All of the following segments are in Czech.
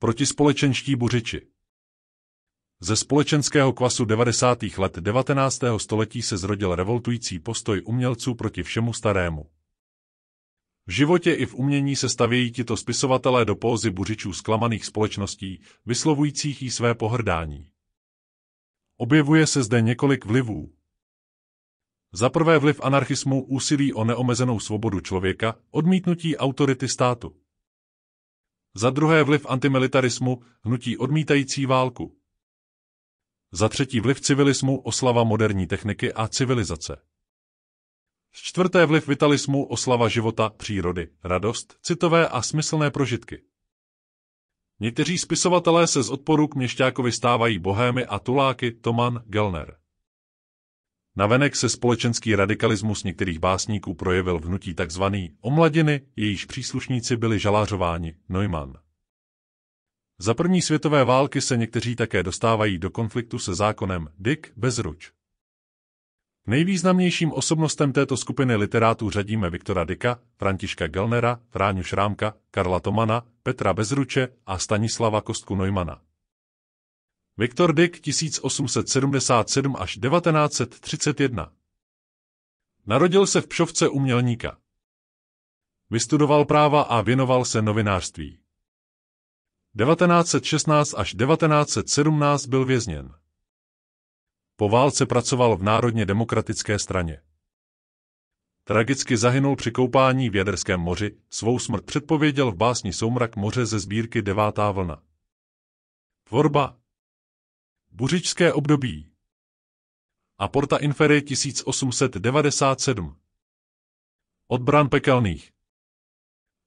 Proti společenští buřiči. Ze společenského kvasu 90. let 19. století se zrodil revoltující postoj umělců proti všemu starému. V životě i v umění se stavějí tito spisovatelé do pózy buřičů zklamaných společností, vyslovujících jí své pohrdání. Objevuje se zde několik vlivů. Za prvé vliv anarchismu úsilí o neomezenou svobodu člověka, odmítnutí autority státu. Za druhé vliv antimilitarismu, hnutí odmítající válku. Za třetí vliv civilismu, oslava moderní techniky a civilizace. Z Čtvrté vliv vitalismu, oslava života, přírody, radost, citové a smyslné prožitky. Někteří spisovatelé se z odporu k Měšťákovi stávají bohémy a tuláky Toman Gelner. Navenek se společenský radikalismus některých básníků projevil vnutí tzv. omladiny, jejíž příslušníci byli žalářováni, Neumann. Za první světové války se někteří také dostávají do konfliktu se zákonem Dick Bezruč. Nejvýznamnějším osobnostem této skupiny literátů řadíme Viktora Dika, Františka Gelnera, Fráňu Šrámka, Karla Tomana, Petra Bezruče a Stanislava Kostku Neumana. Viktor Dick 1877 až 1931 Narodil se v Pšovce umělníka. Vystudoval práva a věnoval se novinářství. 1916 až 1917 byl vězněn. Po válce pracoval v Národně demokratické straně. Tragicky zahynul při koupání v Jaderském moři, svou smrt předpověděl v básni Soumrak moře ze sbírky Devátá vlna. Tvorba Buřičské období a Porta Inferi 1897. Odbran pekelných.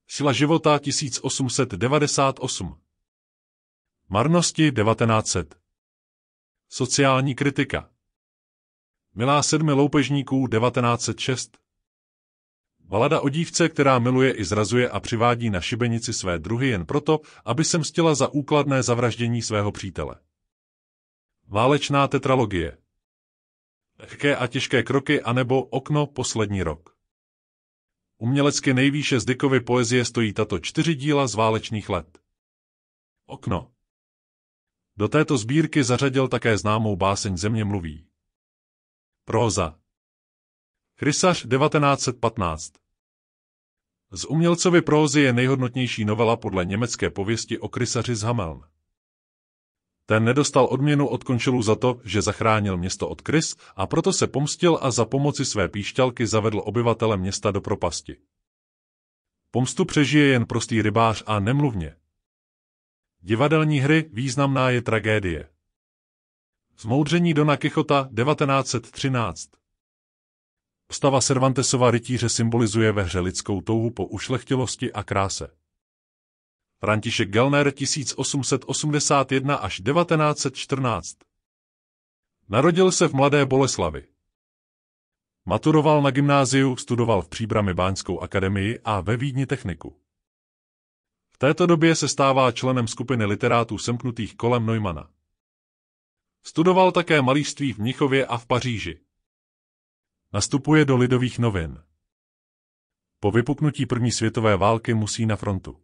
Sila života 1898. Marnosti 1900. Sociální kritika. Milá sedmi loupežníků 1906. Balada o dívce, která miluje i zrazuje a přivádí na šibenici své druhy jen proto, aby se mstila za úkladné zavraždění svého přítele. Válečná tetralogie. Lehké a těžké kroky anebo Okno poslední rok. Umělecky nejvýše z Dykovy poezie stojí tato čtyři díla z válečných let. Okno. Do této sbírky zařadil také známou báseň Země mluví. Proza. Chrysař 1915 Z umělcovy prózy je nejhodnotnější novela podle německé pověsti o krysaři z Hameln. Ten nedostal odměnu od končelů za to, že zachránil město od krys a proto se pomstil a za pomoci své píšťalky zavedl obyvatele města do propasti. Pomstu přežije jen prostý rybář a nemluvně. Divadelní hry významná je tragédie. Zmoudření Dona Kichota 1913 Postava Cervantesova rytíře symbolizuje ve hře lidskou touhu po ušlechtilosti a kráse. František Gelner 1881 až 1914. Narodil se v Mladé Boleslavi. Maturoval na gymnáziu, studoval v Příbrami Báňskou akademii a ve Vídni techniku. V této době se stává členem skupiny literátů semknutých kolem Neumana. Studoval také malířství v Mnichově a v Paříži. Nastupuje do lidových novin. Po vypuknutí první světové války musí na frontu.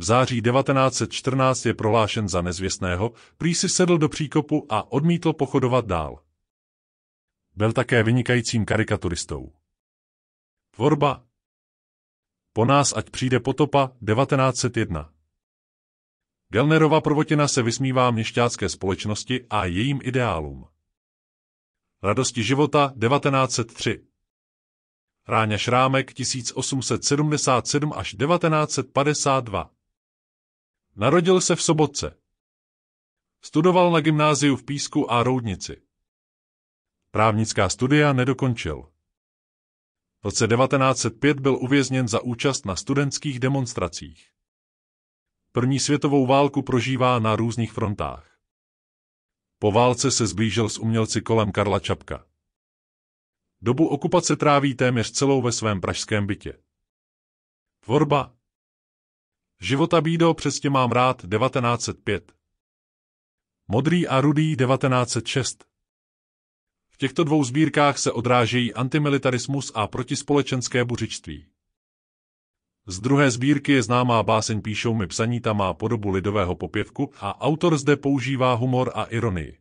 V září 1914 je prohlášen za nezvěstného, prý si sedl do příkopu a odmítl pochodovat dál. Byl také vynikajícím karikaturistou. Tvorba Po nás ať přijde potopa 1901 Gelnerova prvotina se vysmívá měšťácké společnosti a jejím ideálům. Radosti života 1903 Ráňa Šrámek 1877 až 1952 Narodil se v Sobotce. Studoval na gymnáziu v Písku a Roudnici. Právnická studia nedokončil. V roce 1905 byl uvězněn za účast na studentských demonstracích. První světovou válku prožívá na různých frontách. Po válce se zblížil s umělci kolem Karla Čapka. Dobu okupace tráví téměř celou ve svém pražském bytě. Tvorba, Života Bído přesně mám rád 1905. Modrý a rudý 1906. V těchto dvou sbírkách se odrážejí antimilitarismus a protispolečenské buřičství. Z druhé sbírky je známá báseň Píšou mi psaní, ta má podobu lidového popěvku a autor zde používá humor a ironii.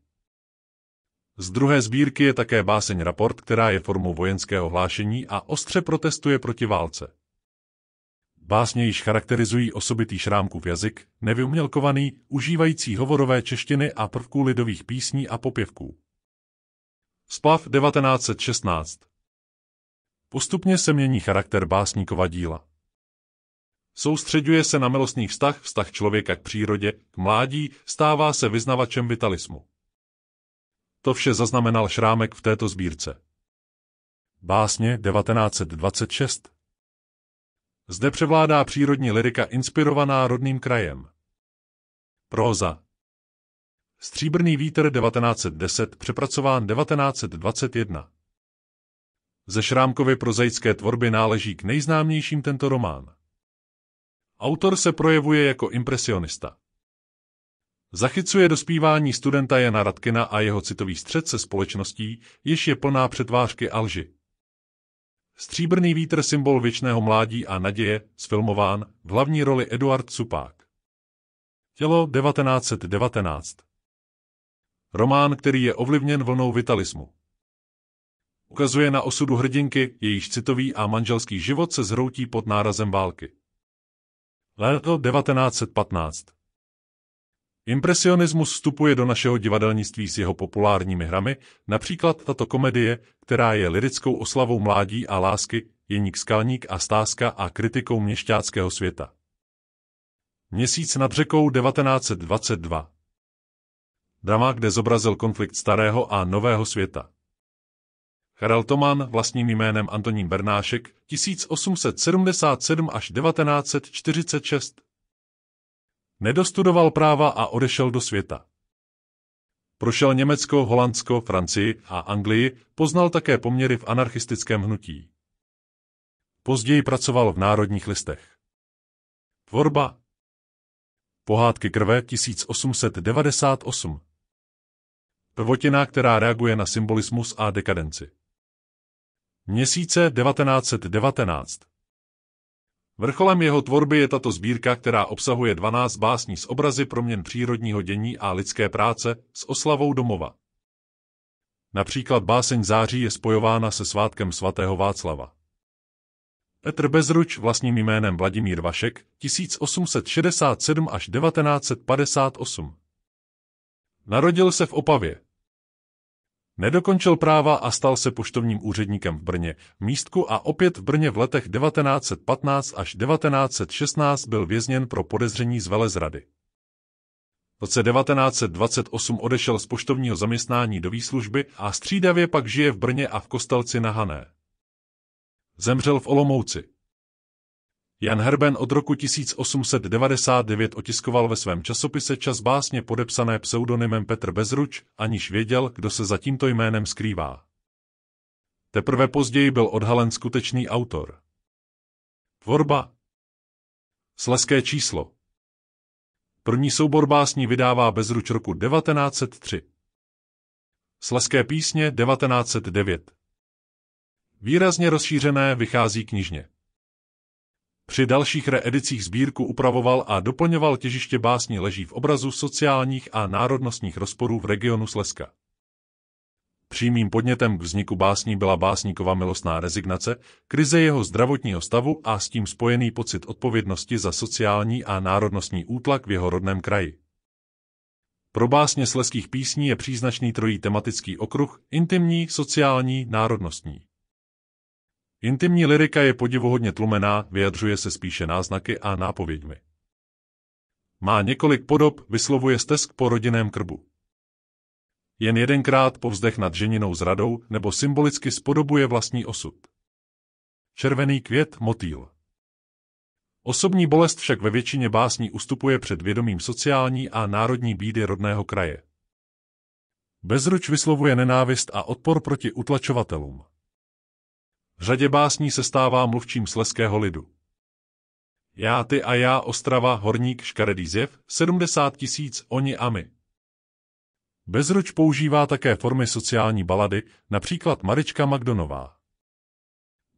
Z druhé sbírky je také báseň Raport, která je formou vojenského hlášení a ostře protestuje proti válce. Básně již charakterizují osobitý šrámkův jazyk, nevyumělkovaný, užívající hovorové češtiny a prvků lidových písní a popěvků. Splav 1916 Postupně se mění charakter básníkova díla. Soustředuje se na milostný vztah, vztah člověka k přírodě, k mládí, stává se vyznavačem vitalismu. To vše zaznamenal šrámek v této sbírce. Básně 1926 zde převládá přírodní lirika inspirovaná rodným krajem. Proza. Stříbrný vítr 1910 přepracován 1921 Ze Šrámkovy prozaické tvorby náleží k nejznámějším tento román. Autor se projevuje jako impresionista. Zachycuje dospívání studenta Jana Radkina a jeho citový střed se společností, jež je plná přetvářky a lži. Stříbrný vítr symbol věčného mládí a naděje, sfilmován v hlavní roli Eduard Supák. Tělo 1919 Román, který je ovlivněn vlnou vitalismu. Ukazuje na osudu hrdinky, jejíž citový a manželský život se zhroutí pod nárazem války. Léto 1915 Impresionismus vstupuje do našeho divadelnictví s jeho populárními hrami, například tato komedie, která je lirickou oslavou mládí a lásky, Jeník Skalník a stázka a kritikou měšťáckého světa. Měsíc nad řekou 1922 Drama, kde zobrazil konflikt starého a nového světa. Karel Toman, vlastním jménem Antonín Bernášek, 1877 až 1946 Nedostudoval práva a odešel do světa. Prošel Německo, Holandsko, Francii a Anglii, poznal také poměry v anarchistickém hnutí. Později pracoval v Národních listech. Tvorba Pohádky krve 1898 Prvotina, která reaguje na symbolismus a dekadenci. Měsíce 1919 Vrcholem jeho tvorby je tato sbírka, která obsahuje 12 básní s obrazy proměn přírodního dění a lidské práce s oslavou domova. Například báseň září je spojována se svátkem svatého Václava. Petr Bezruč vlastním jménem Vladimír Vašek 1867 až 1958. Narodil se v Opavě. Nedokončil práva a stal se poštovním úředníkem v Brně, místku a opět v Brně v letech 1915 až 1916 byl vězněn pro podezření z velezrady. V roce 1928 odešel z poštovního zaměstnání do výslužby a střídavě pak žije v Brně a v Kostelci na Hané. Zemřel v Olomouci. Jan Herben od roku 1899 otiskoval ve svém časopise Čas básně podepsané pseudonymem Petr Bezruč, aniž věděl, kdo se za tímto jménem skrývá. Teprve později byl odhalen skutečný autor. Tvorba Sleské číslo První soubor básní vydává Bezruč roku 1903. Sleské písně 1909 Výrazně rozšířené vychází knižně. Při dalších reedicích sbírku upravoval a doplňoval těžiště básní leží v obrazu sociálních a národnostních rozporů v regionu Slezska. Přímým podnětem k vzniku básní byla básníkova milostná rezignace, krize jeho zdravotního stavu a s tím spojený pocit odpovědnosti za sociální a národnostní útlak v jeho rodném kraji. Pro básně sleských písní je příznačný trojí tematický okruh, intimní, sociální, národnostní. Intimní lirika je podivuhodně tlumená, vyjadřuje se spíše náznaky a nápověďmi. Má několik podob, vyslovuje stesk po rodinném krbu. Jen jedenkrát povzdech nad ženinou zradou nebo symbolicky spodobuje vlastní osud. Červený květ motýl. Osobní bolest však ve většině básní ustupuje před vědomím sociální a národní bídy rodného kraje. Bezruč vyslovuje nenávist a odpor proti utlačovatelům. V řadě básní se stává mluvčím sleského lidu. Já, ty a já, Ostrava, Horník, Škaredý zjev, 70 tisíc, oni a my. Bezruč používá také formy sociální balady, například Marička Magdonová.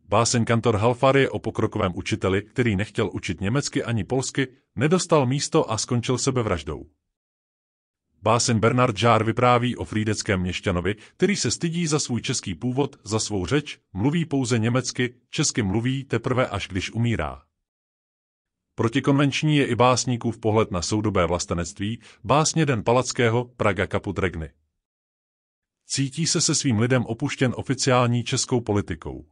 Báseň kantor Halfar je o pokrokovém učiteli, který nechtěl učit německy ani polsky, nedostal místo a skončil sebevraždou. Básen Bernard Žár vypráví o frýdeckém měšťanovi, který se stydí za svůj český původ, za svou řeč, mluví pouze německy, česky mluví teprve až když umírá. Protikonvenční je i básníkův pohled na soudobé vlastenectví, básně Den Palackého, Praga Kaput Regny. Cítí se se svým lidem opuštěn oficiální českou politikou.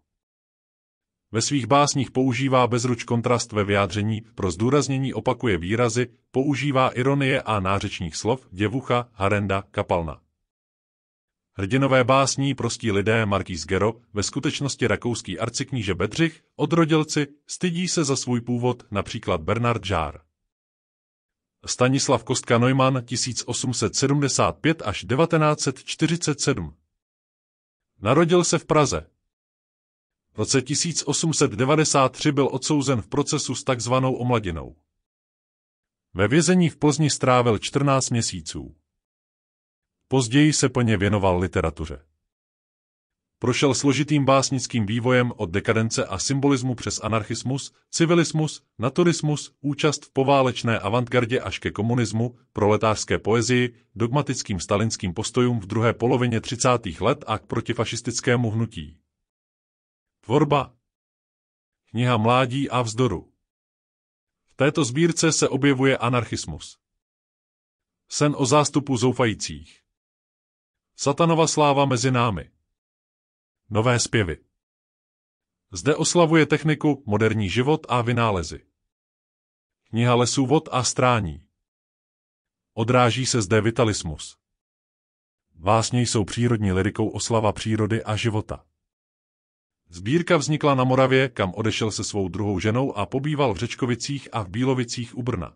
Ve svých básních používá bezruč kontrast ve vyjádření, pro zdůraznění opakuje výrazy, používá ironie a nářečních slov děvucha, harenda, kapalna. Hrdinové básní prostí lidé Markýz Gero, ve skutečnosti rakouský arcikníže Bedřich, odrodilci, stydí se za svůj původ, například Bernard Žár. Stanislav Kostka Neumann 1875 až 1947 Narodil se v Praze roce 1893 byl odsouzen v procesu s takzvanou omladinou. Ve vězení v Plzni strávil 14 měsíců. Později se plně věnoval literatuře. Prošel složitým básnickým vývojem od dekadence a symbolismu přes anarchismus, civilismus, naturismus, účast v poválečné avantgardě až ke komunismu, proletářské poezii, dogmatickým stalinským postojům v druhé polovině 30. let a k protifašistickému hnutí. Tvorba Kniha Mládí a vzdoru V této sbírce se objevuje anarchismus. Sen o zástupu zoufajících. Satanova sláva mezi námi. Nové zpěvy. Zde oslavuje techniku, moderní život a vynálezy. Kniha lesů vod a strání. Odráží se zde vitalismus. Vásně jsou přírodní lirikou oslava přírody a života. Sbírka vznikla na Moravě, kam odešel se svou druhou ženou a pobýval v Řečkovicích a v Bílovicích u Brna.